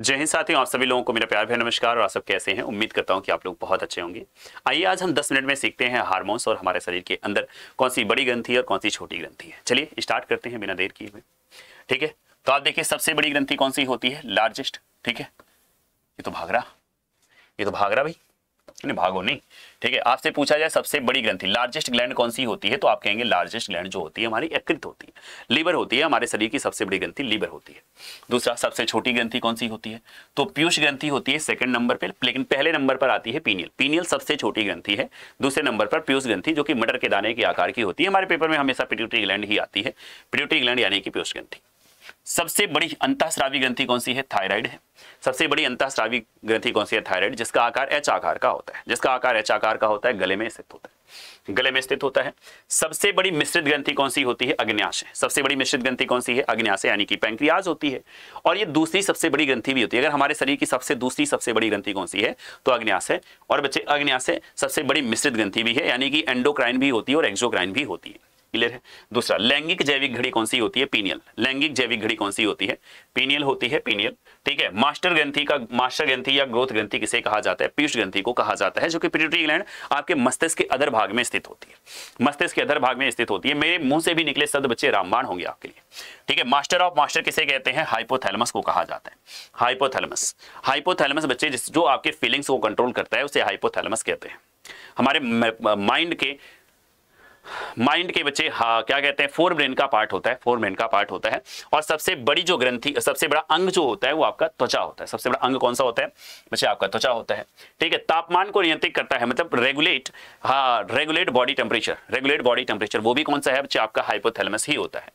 जय हिंद साथियों आप सभी लोगों को मेरा प्यार भैया नमस्कार और आप सब कैसे हैं उम्मीद करता हूं कि आप लोग बहुत अच्छे होंगे आइए आज हम 10 मिनट में सीखते हैं हार्मोन्स और हमारे शरीर के अंदर कौन सी बड़ी ग्रंथि है और कौन सी छोटी ग्रंथि है चलिए स्टार्ट करते हैं बिना देर किए हुए ठीक है तो आप देखिए सबसे बड़ी ग्रंथी कौन सी होती है लार्जेस्ट ठीक है ये तो भागरा ये तो भागरा भाई भागो नहीं ठीक है आपसे पूछा जाए सबसे बड़ी ग्रंथि लार्जेस्ट ग्लैंड कौन सी होती है तो आप कहेंगे लार्जेस्ट ग्लैंड जो होती है हमारी यकृत होती है लीवर होती है हमारे शरीर की सबसे बड़ी ग्रंथि लीवर होती है दूसरा सबसे छोटी ग्रंथि कौन सी होती है तो पीयूष ग्रंथि होती है सेकंड नंबर पर लेकिन पहले नंबर पर आती है पीनियल पीनियल सबसे छोटी ग्रंथि है दूसरे नंबर पर पीयूष ग्रंथि जो कि मटर के दाने के आकार की होती है हमारे पेपर में हमेशा पिट्यूटरी ग्लैंड ही आती है पिट्यूटरी ग्लैंड यानी कि पीयूष ग्रंथि सबसे बड़ी अंतःस्रावी ग्रंथि कौन सी है थायराइड है सबसे बड़ी अंतःस्रावी ग्रंथि कौन सी है थायराइड जिसका आकार एच आकार का होता है जिसका आकार एच आकार का होता है गले में स्थित होता है गले में स्थित होता है सबसे बड़ी मिश्रित ग्रंथि कौन सी होती है अग्न्याशय सबसे बड़ी मिश्रित ग्रंथि कौन सी है अग्न्याशय यानी कि पैंक्रियाज होती है और यह दूसरी सबसे बड़ी ग्रंथि भी होती है अगर हमारे शरीर की सबसे दूसरी सबसे बड़ी ग्रंथि कौन सी है तो अग्न्याशय और बच्चे अग्न्याशय सबसे बड़ी मिश्रित ग्रंथि भी है यानी कि एंडोक्राइन भी होती है और एक्जोक्राइन भी होती है क्लियर है दूसरा लैंगिक जैविक घड़ी कौन सी होती है पीनियल लैंगिक जैविक घड़ी कौन सी होती है पीनियल होती है पीनियल ठीक है मास्टर ग्रंथि का मास्टर ग्रंथि या ग्रोथ ग्रंथि किसे कहा जाता है पीयूष ग्रंथि को कहा जाता है जो कि पिट्यूटरी ग्लैंड आपके मस्तिष्क के अदर भाग में स्थित होती है मस्तिष्क के अदर भाग में स्थित होती है मेरे मुंह से भी निकले सद बच्चे रामबाण होंगे आपके लिए ठीक है मास्टर ऑफ मास्टर किसे कहते हैं हाइपोथैलेमस को कहा जाता है हाइपोथैलेमस हाइपोथैलेमस बच्चे जो आपके फीलिंग्स को कंट्रोल करता है उसे हाइपोथैलेमस कहते हैं हमारे माइंड के माइंड के बच्चे हाँ क्या कहते हैं फोर ब्रेन का पार्ट होता है फोर ब्रेन का पार्ट होता है और सबसे बड़ी जो ग्रंथि सबसे बड़ा अंग जो होता है वो आपका त्वचा होता है सबसे बड़ा अंग कौन सा होता है बच्चे आपका त्वचा होता है ठीक है तापमान को नियंत्रित करता है मतलब रेगुलेट हाँ regulate body temperature regulate body temperature वो भी कौन सा है बच्चे आपका हाइपोथेलमस ही होता है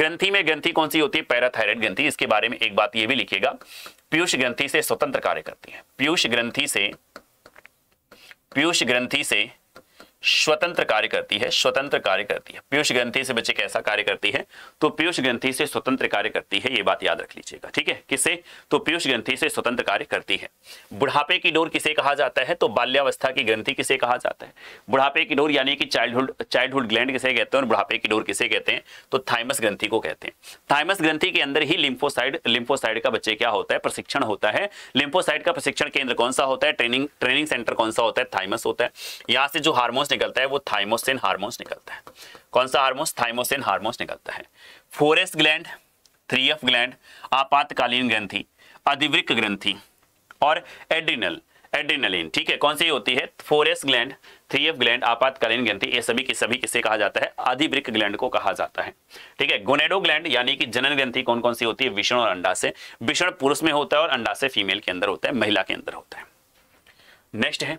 ग्रंथी में ग्रंथी कौन सी होती है पैराथायरॉइड ग्रंथि इसके बारे में एक बात यह भी लिखिएगा पीयूष ग्रंथी से स्वतंत्र कार्य करती है पीयूष ग्रंथी से पीयूष ग्रंथी से स्वतंत्र कार्य करती है स्वतंत्र कार्य करती है पीयूष ग्रंथि से बच्चे कैसा कार्य करती है तो पीयूष ग्रंथि से स्वतंत्र कार्य करती है ये बात याद रख लीजिएगा ठीक है किसे तो पीयूष ग्रंथि से स्वतंत्र कार्य करती है बुढ़ापे की डोर किसे कहा जाता है तो बाल्यावस्था की ग्रंथि किसे कहा जाता है बुढ़ापे की डोर यानी कि चाइल्डहुड चाइल्डहुड ग्लैंड किसे कहते हैं और बुढ़ापे की डोर किसे कहते हैं तो थाइमस ग्रंथि को कहते हैं थाइमस ग्रंथि के अंदर ही लिम्फोसाइड लिम्फोसाइड का बच्चे क्या होता है प्रशिक्षण होता है लिम्फोसाइड का प्रशिक्षण केंद्र कौन सा होता है ट्रेनिंग ट्रेनिंग सेंटर कौन सा होता है थाइमस होता है यहाँ से जो हार्मोन निकलता है वो थाइमोसिन हार्मोन्स निकलता है कौन सा हार्मोन्स थाइमोसिन हार्मोन्स निकलता है four S gland three F gland आपातकालीन ग्रंथि अधिवृक्क ग्रंथि और एड्रिनल एड्रिनलिन ठीक है कौन सी होती है four S gland three F gland आपातकालीन ग्रंथि ये सभी की सभी किसे कहा जाता है अधिवृक्क ग्लैंड को कहा जाता है ठीक है गोनेडो ग्लैंड यानी कि जनन ग्रंथि कौन कौन सी होती है विषण और अंडा से विषण पुरुष में होता है और अंडा से फीमेल के अंदर होता है महिला के अंदर होता है नेक्स्ट है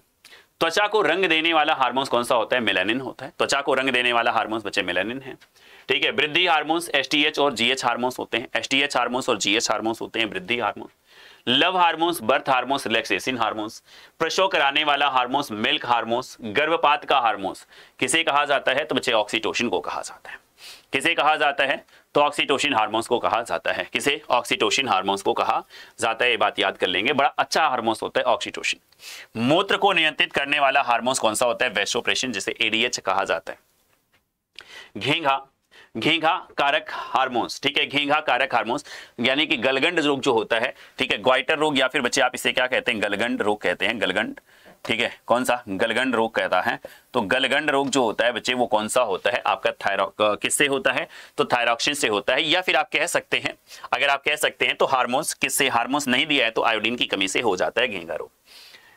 त्वचा को रंग देने वाला हार्मोन्स कौन सा होता है मेलानिन होता है त्वचा को रंग देने वाला हार्मोन्स बच्चे मेलानिन है ठीक है वृद्धि हार्मोन्स एसटीएच और जीएच हार्मोन्स होते हैं एसटीएच हार्मोन्स और जीएच हार्मोन्स होते हैं वृद्धि हार्मोन्स love hormones birth hormones relaxation hormones प्रसव कराने वाला हार्मोन्स मिल्क हार्मोन्स गर्भपात का हार्मोन्स किसे कहा जाता है तो बच्चे ऑक्सीटोशन को कहा जाता है किसे कहा जाता है तो ऑक्सीटोशन हार्मोन्स को कहा जाता है किसे ऑक्सीटोशन हार्मोन्स को कहा जाता है ये बात याद कर लेंगे बड़ा अच्छा हार्मोन्स होता है ऑक्सीटोशन मूत्र को नियंत्रित करने वाला हार्मोन्स कौन सा होता है वेस्टोप्रेशन जिसे एडीएच कहा जाता है घेंघा घेंघा कारक हार्मोन्स ठीक है घेघा कारक हार्मोन्स यानी कि गलगंड रोग जो होता है ठीक है ग्वाइटर रोग या फिर बच्चे आप इसे क्या कहते हैं गलगंड रोग कहते हैं गलगंड ठीक है कौन सा गलगंड रोग कहता है तो गलगंड रोग जो होता है बच्चे वो कौन सा होता है आपका थायरो किससे होता है तो थायरॉक्सिन से होता है या फिर आप कह सकते हैं अगर आप कह सकते हैं तो हार्मोन्स किससे हार्मोन्स नहीं दिया है तो आयोडीन की कमी से हो जाता है घेंगा रोग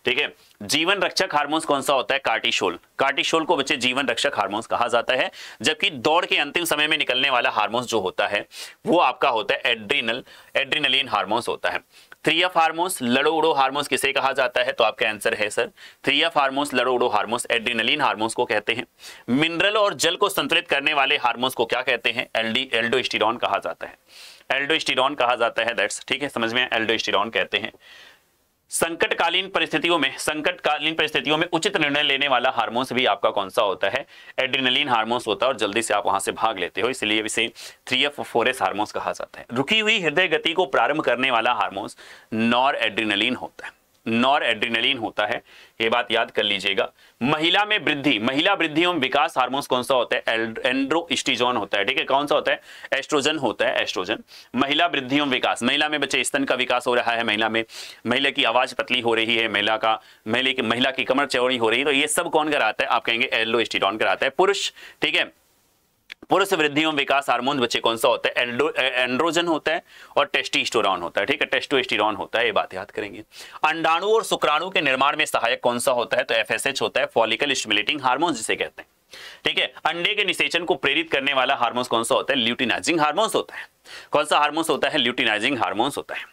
ठीक है जीवन रक्षक हार्मोन्स कौन सा होता है कार्टिशोल कार्टिशोल को बच्चे जीवन रक्षक हार्मोन्स कहा जाता है जबकि दौड़ के अंतिम समय में निकलने वाला हार्मोन्स जो होता है वो आपका होता है एड्रीनल एड्रीनलिन हार्मोन्स होता है थ्री एफ हार्मोन्स लड़ो उड़ो हार्मोन्स किसे कहा जाता है तो आपका आंसर है सर थ्री एफ हार्मोन्स लड़ो उड़ो हार्मोन्स एड्रीनलिन हार्मोन्स को कहते हैं मिनरल और जल को संतुलित करने वाले हार्मोन्स को क्या कहते हैं एल्डी एल्डोस्टिरॉन कहा जाता है एल्डोस्टिरॉन कहा जाता है दैट्स ठीक है समझ में एल्डोस्टिरोन कहते हैं संकटकालीन परिस्थितियों में संकटकालीन परिस्थितियों में उचित निर्णय लेने वाला हार्मोन्स भी आपका कौन सा होता है एड्रीनलिन हार्मोन्स होता है और जल्दी से आप वहां से भाग लेते हो इसलिए इसे three F four S hormones कहा जाता है रुकी हुई हृदय गति को प्रारंभ करने वाला हार्मोन्स नॉर एड्रीनलिन होता है नॉर एड्रीनलिन होता है ये बात याद कर लीजिएगा महिला में वृद्धि महिला वृद्धि एवं विकास हार्मोन्स कौन सा होता है एंड्रोस्टिजोन होता है ठीक है कौन सा होता है एस्ट्रोजन होता है एस्ट्रोजन महिला वृद्धि एवं विकास महिला में बच्चे स्तन का विकास हो रहा है महिला में महिला की आवाज पतली हो रही है महिला का महिला की महिला की कमर चौड़ी हो रही है तो ये सब कौन कराता है आप कहेंगे एल्डोस्टिडोन कराता है पुरुष ठीक है पुरुष वृद्धि एवं विकास हार्मोन बच्चे कौन सा होता है एंड्रो, एंड्रोजन होता है और टेस्टिस्टोरॉन होता है ठीक है टेस्टोस्टेरॉन होता है ये बात याद करेंगे अंडाणु और शुक्राणु के निर्माण में सहायक कौन सा होता है तो एफएसएच होता है फॉलिकल स्टिमुलेटिंग हार्मोन जिसे कहते हैं ठीक है अंडे के निषेचन को प्रेरित करने वाला हार्मोन कौन सा होता है ल्यूटिनाइजिंग हार्मोन्स होता है कौन सा हार्मोन्स होता है ल्यूटिनाइजिंग हार्मोन्स होता है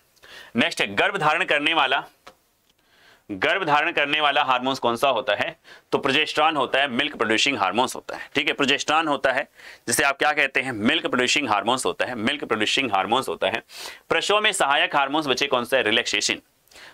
नेक्स्ट है गर्भ धारण करने वाला गर्भ धारण करने वाला हार्मोन्स कौन सा होता है तो प्रोजेस्ट्रॉन होता है मिल्क प्रोड्यूसिंग हार्मोन्स होता है ठीक है प्रोजेस्ट्रॉन होता है जिसे आप क्या कहते हैं मिल्क प्रोड्यूसिंग हार्मोन्स होता है मिल्क प्रोड्यूसिंग हार्मोन्स होता है प्रशो में सहायक हार्मोन्स बचे कौन सा है रिलैक्सेशन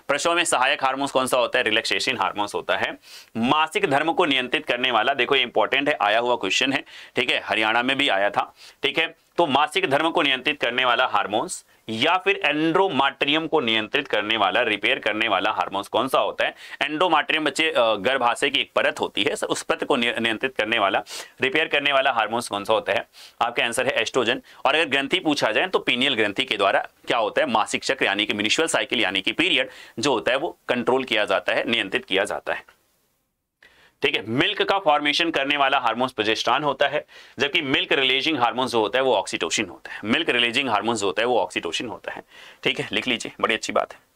प्रशो में सहायक हार्मोन्स कौन सा होता है रिलैक्सेशन हार्मोन्स होता है मासिक धर्म को नियंत्रित करने वाला देखो इंपॉर्टेंट है आया हुआ क्वेश्चन है ठीक है हरियाणा में भी आया था ठीक है तो मासिक धर्म को नियंत्रित करने वाला हार्मोन्स या फिर एंड्रोमाट्रियम को नियंत्रित करने वाला रिपेयर करने वाला हार्मोन्स कौन सा होता है एंड्रोमाट्रियम बच्चे गर्भाशय की एक परत होती है सर उस परत को नियंत्रित करने वाला रिपेयर करने वाला हार्मोन्स कौन सा होता है आपका आंसर है एस्ट्रोजन और अगर ग्रंथि पूछा जाए तो पीनियल ग्रंथि के द्वारा क्या होता है मासिक चक्र यानी कि मिनिस्ट्रल साइकिल यानी कि पीरियड जो होता है वो कंट्रोल किया जाता है नियंत्रित किया जाता है ठीक है मिल्क का फॉर्मेशन करने वाला हार्मोन्स प्रोजेस्ट्रॉन होता है जबकि मिल्क रिलीजिंग हार्मोन जो होता है वो ऑक्सीटोशन होता है मिल्क रिलीजिंग जो होता है वो ऑक्सीटोशन होता है ठीक है लिख लीजिए बड़ी अच्छी बात है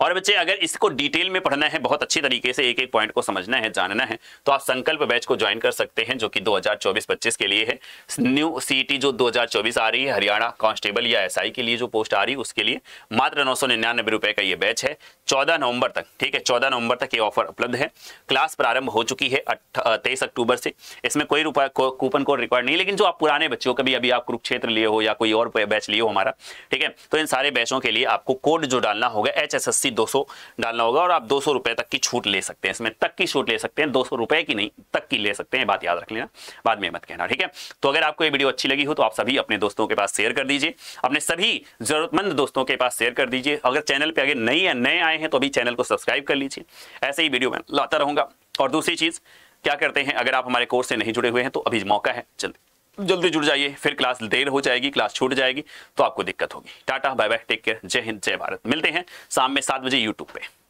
और बच्चे अगर इसको डिटेल में पढ़ना है बहुत अच्छी तरीके से एक एक पॉइंट को समझना है जानना है तो आप संकल्प बैच को ज्वाइन कर सकते हैं जो कि 2024-25 के लिए है न्यू सीटी जो 2024 आ रही है हरियाणा कांस्टेबल या एसआई के लिए जो पोस्ट आ रही है उसके लिए मात्र नौ सौ निन्यानबे रुपए का ये बैच है चौदह नवंबर तक ठीक है चौदह नवंबर तक ये ऑफर उपलब्ध है क्लास प्रारंभ हो चुकी है तेईस अक्टूबर से इसमें कोई रुपये कूपन कोड रिक्वायर्ड नहीं लेकिन जो आप पुराने बच्चों भी अभी आप कुरुक्षेत्र लिए हो या कोई और बैच लिए हो हमारा ठीक है तो इन सारे बैचों के लिए आपको कोड जो डालना होगा एच एस एस अस्सी दो सौ डालना होगा और आप दो सौ रुपए तक की छूट ले सकते हैं इसमें तक की छूट ले सकते हैं दो सौ रुपए की नहीं तक की ले सकते हैं बात याद रख लेना बाद में मत कहना ठीक है तो अगर आपको ये वीडियो अच्छी लगी हो तो आप सभी अपने दोस्तों के पास शेयर कर दीजिए अपने सभी जरूरतमंद दोस्तों के पास शेयर कर दीजिए अगर चैनल पर अगर नई या नए आए हैं तो अभी चैनल को सब्सक्राइब कर लीजिए ऐसे ही वीडियो मैं लाता रहूंगा और दूसरी चीज़ क्या करते हैं अगर आप हमारे कोर्स से नहीं जुड़े हुए हैं तो अभी मौका है जल्दी जल्दी जुड़ जाइए फिर क्लास देर हो जाएगी क्लास छूट जाएगी तो आपको दिक्कत होगी tata bye bye take care जय हिंद जय भारत मिलते हैं शाम में सात बजे यूट्यूब पे